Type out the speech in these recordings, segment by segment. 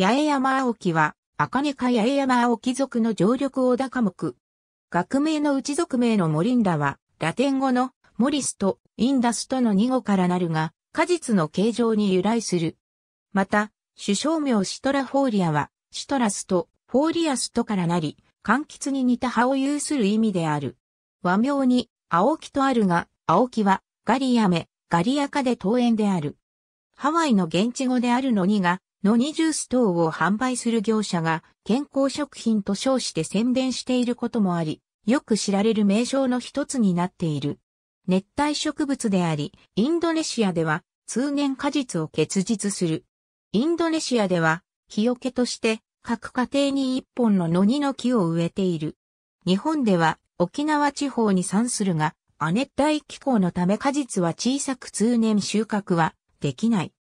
八重山青木は、根か八重山青木族の常緑小高目。学名の内属名のモリンダは、ラテン語のモリスとインダスとの二語からなるが、果実の形状に由来する。また、首相名シトラフォーリアは、シトラスとフォーリアスとからなり、柑橘に似た葉を有する意味である。和名に、青木とあるが、青木は、ガリアメ、ガリアカで登園である。ハワイの現地語であるのにが、のニジュース等を販売する業者が健康食品と称して宣伝していることもあり、よく知られる名称の一つになっている。熱帯植物であり、インドネシアでは通年果実を結実する。インドネシアでは、日よけとして各家庭に一本のノニの木を植えている。日本では沖縄地方に産するが、亜熱帯気候のため果実は小さく通年収穫はできない。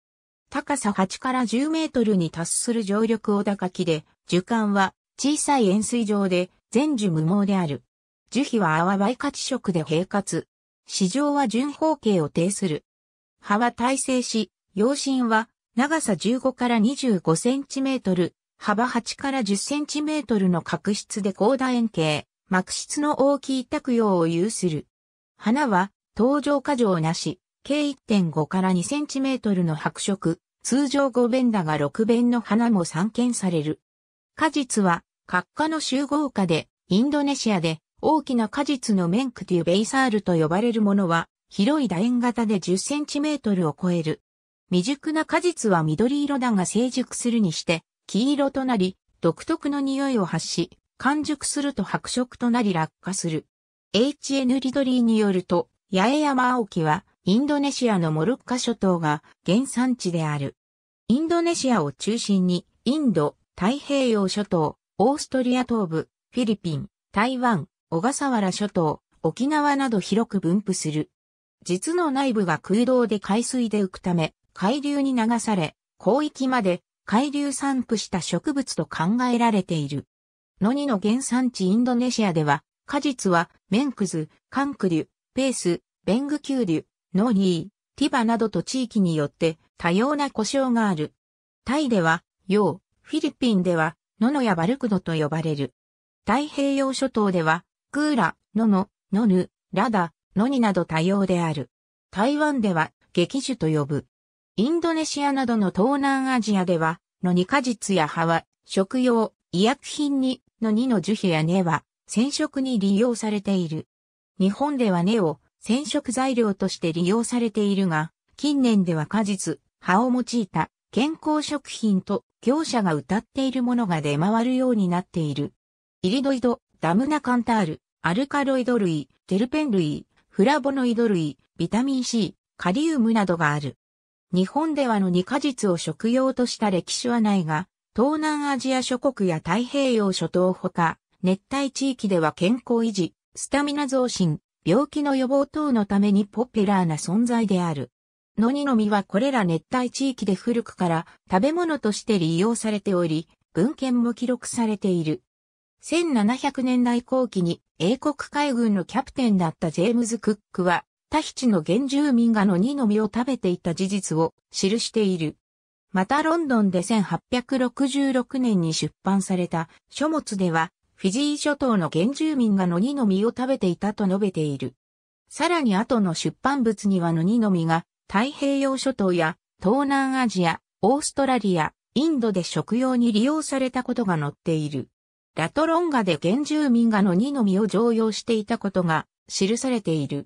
高さ8から10メートルに達する上緑小高木で、樹幹は小さい円錐状で全樹無毛である。樹皮は泡倍価値色で平滑。市場は順方形を呈する。葉は耐性し、葉身は長さ15から25センチメートル、幅8から10センチメートルの角質で高楕円形、膜質の大きい卓葉を有する。花は、登場過剰なし。計1.5から2センチメートルの白色、通常5弁だが6弁の花も散見される。果実は、各化の集合花で、インドネシアで、大きな果実のメンクテュベイサールと呼ばれるものは、広い楕円型で10センチメートルを超える。未熟な果実は緑色だが成熟するにして、黄色となり、独特の匂いを発し、完熟すると白色となり落下する。H.N. リドリーによると、八重山青木は、インドネシアのモルッカ諸島が原産地である。インドネシアを中心に、インド、太平洋諸島、オーストリア東部、フィリピン、台湾、小笠原諸島、沖縄など広く分布する。実の内部が空洞で海水で浮くため、海流に流され、広域まで海流散布した植物と考えられている。のにの原産地インドネシアでは、果実は、メンクズ、カンクリュ、ペース、ベングキュウリュ、ノーニー、ティバなどと地域によって多様な故障がある。タイでは、ヨウ、フィリピンでは、ノノやバルクドと呼ばれる。太平洋諸島では、クーラ、ノノ、ノヌ、ラダ、ノニなど多様である。台湾では、劇樹と呼ぶ。インドネシアなどの東南アジアでは、のに果実や葉は、食用、医薬品に、のにの樹皮や根は、染色に利用されている。日本では根を、染色材料として利用されているが、近年では果実、葉を用いた健康食品と業者が歌っているものが出回るようになっている。イリドイド、ダムナカンタール、アルカロイド類、テルペン類、フラボノイド類、ビタミン C、カリウムなどがある。日本ではの2果実を食用とした歴史はないが、東南アジア諸国や太平洋諸島ほか、熱帯地域では健康維持、スタミナ増進、病気の予防等のためにポピュラーな存在である。のにのみはこれら熱帯地域で古くから食べ物として利用されており、文献も記録されている。1700年代後期に英国海軍のキャプテンだったジェームズ・クックは、タヒチの原住民がのにのみを食べていた事実を記している。またロンドンで1866年に出版された書物ではフィジー諸島の原住民がノニの実を食べていたと述べている。さらに後の出版物にはノニの実が太平洋諸島や東南アジア、オーストラリア、インドで食用に利用されたことが載っている。ラトロンガで原住民がノニの実を常用していたことが記されている。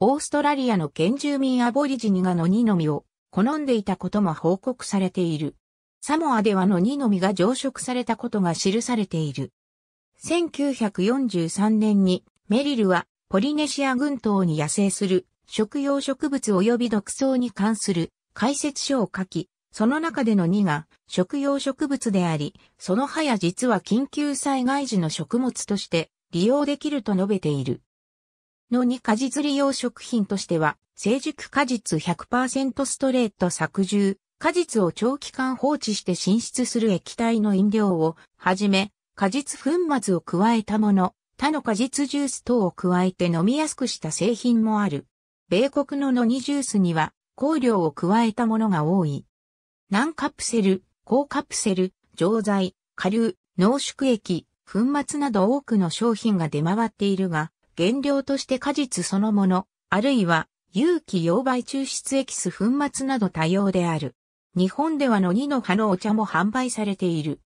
オーストラリアの原住民アボリジニがノニの実を好んでいたことも報告されている。サモアではノニの実が常食されたことが記されている。1943年にメリルはポリネシア群島に野生する食用植物及び毒草に関する解説書を書き、その中での2が食用植物であり、その葉や実は緊急災害時の食物として利用できると述べている。の2果実利用食品としては、成熟果実100%ストレート削除、果実を長期間放置して浸出する液体の飲料をはじめ、果実粉末を加えたもの、他の果実ジュース等を加えて飲みやすくした製品もある。米国のノニジュースには、香料を加えたものが多い。軟カプセル、高カプセル、錠剤、下流、濃縮液、粉末など多くの商品が出回っているが、原料として果実そのもの、あるいは有機溶媒抽出エキス粉末など多様である。日本ではの2の葉のお茶も販売されている。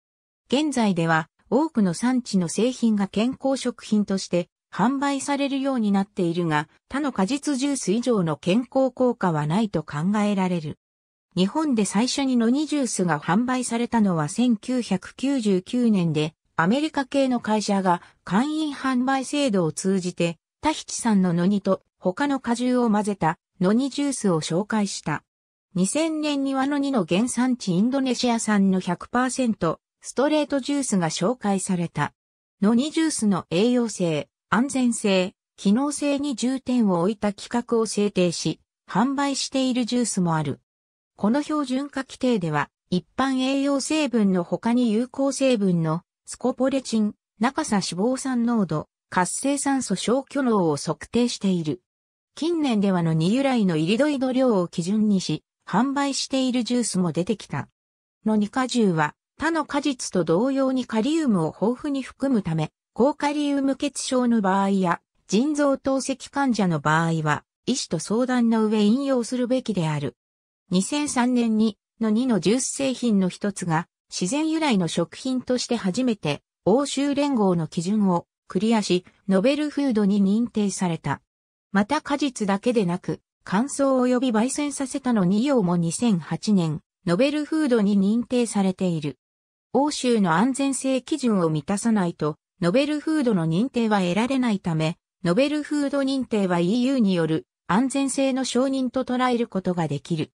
現在では多くの産地の製品が健康食品として販売されるようになっているが、他の果実ジュース以上の健康効果はないと考えられる。日本で最初にノニジュースが販売されたのは1999年で、アメリカ系の会社が会員販売制度を通じて、タヒチさんのノニと他の果汁を混ぜたノニジュースを紹介した。2000年にはノニの原産地インドネシア産の100%ストレートジュースが紹介された。のにジュースの栄養性、安全性、機能性に重点を置いた規格を制定し、販売しているジュースもある。この標準化規定では、一般栄養成分の他に有効成分のスコポレチン、中さ脂肪酸濃度、活性酸素消去能を測定している。近年ではの2由来のイリドイド量を基準にし、販売しているジュースも出てきた。の2果汁は他の果実と同様にカリウムを豊富に含むため、高カリウム血症の場合や、腎臓透析患者の場合は、医師と相談の上引用するべきである。2003年に、の2のジュース製品の一つが、自然由来の食品として初めて、欧州連合の基準をクリアし、ノベルフードに認定された。また果実だけでなく、乾燥及び焙煎させたの2用も2008年、ノベルフードに認定されている。欧州の安全性基準を満たさないと、ノベルフードの認定は得られないため、ノベルフード認定は EU による安全性の承認と捉えることができる。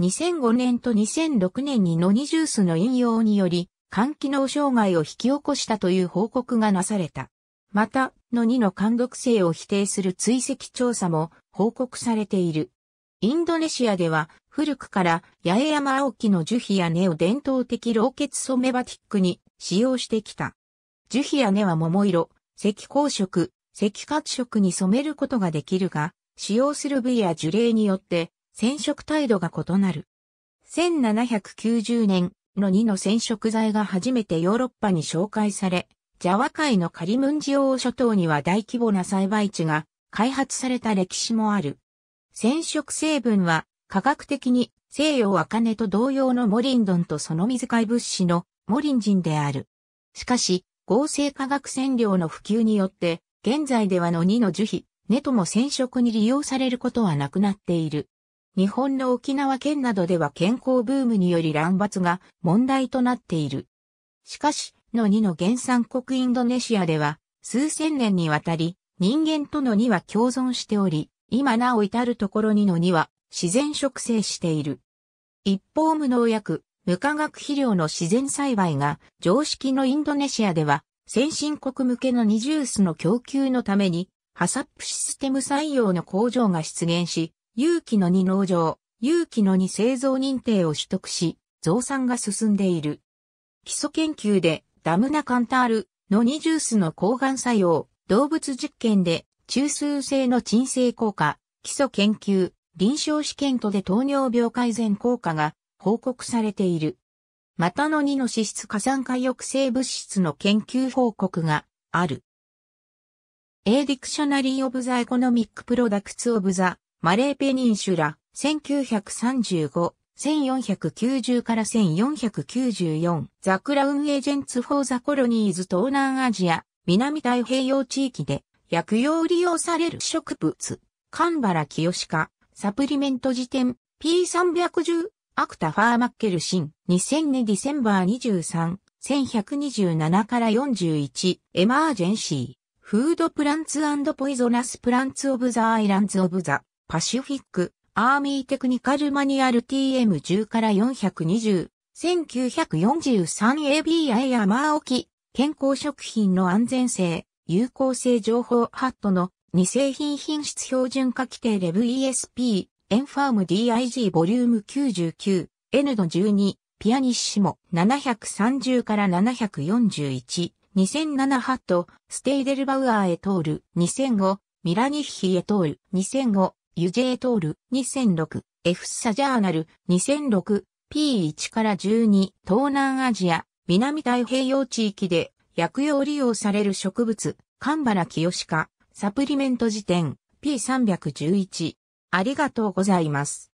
2005年と2006年にノニジュースの引用により、肝機能障害を引き起こしたという報告がなされた。また、ノニの肝毒性を否定する追跡調査も報告されている。インドネシアでは古くから八重山青木の樹皮や根を伝統的老血染めバティックに使用してきた。樹皮や根は桃色、赤黄色、赤褐色に染めることができるが、使用する部位や樹齢によって染色態度が異なる。1790年の2の染色剤が初めてヨーロッパに紹介され、ジャワ海のカリムンジオー諸島には大規模な栽培地が開発された歴史もある。染色成分は科学的に西洋根と同様のモリンドンとその水解物資のモリンジンである。しかし、合成化学染料の普及によって、現在ではの2の樹皮、ネとも染色に利用されることはなくなっている。日本の沖縄県などでは健康ブームにより乱伐が問題となっている。しかし、の2の原産国インドネシアでは、数千年にわたり、人間との2は共存しており、今なお至るところにのには自然植生している。一方無農薬、無化学肥料の自然栽培が常識のインドネシアでは先進国向けの二重スの供給のためにハサップシステム採用の工場が出現し、有機の2農場、有機の2製造認定を取得し、増産が進んでいる。基礎研究でダムナカンタールの二重スの抗がん作用、動物実験で中枢性の鎮静効果、基礎研究、臨床試験とで糖尿病改善効果が報告されている。またの2の脂質加酸化抑制物質の研究報告がある。A Dictionary of the Economic Products of the Malay Peninsula 1935 1490から1494ザクラウンエージェンツ・フォー・ザ・コロニーズ東南アジア南太平洋地域で薬用利用される植物、神原清カ、サプリメント辞典、P310、アクタファーマッケルシン、2 0 0年ディセンバー23、1127から41、エマージェンシー、フードプランツポイゾナスプランツオブザアイランズオブザ、パシフィック、アーミーテクニカルマニュアル TM10 から420、1 9 4 3 a b ーオキ、健康食品の安全性、有効性情報ハットの2製品品質標準化規定レブ ESP エンファーム DIG ボリューム 99N の12ピアニッシモ730から741 2007ハット、ステイデルバウアーへ通る、2005、ミラニッヒへ通る、2005、ユジェへ通る、2006、F サジャーナル、2006、P1 から12、東南アジア、南太平洋地域で薬用利用される植物、神原清鹿、サプリメント辞典、P311。ありがとうございます。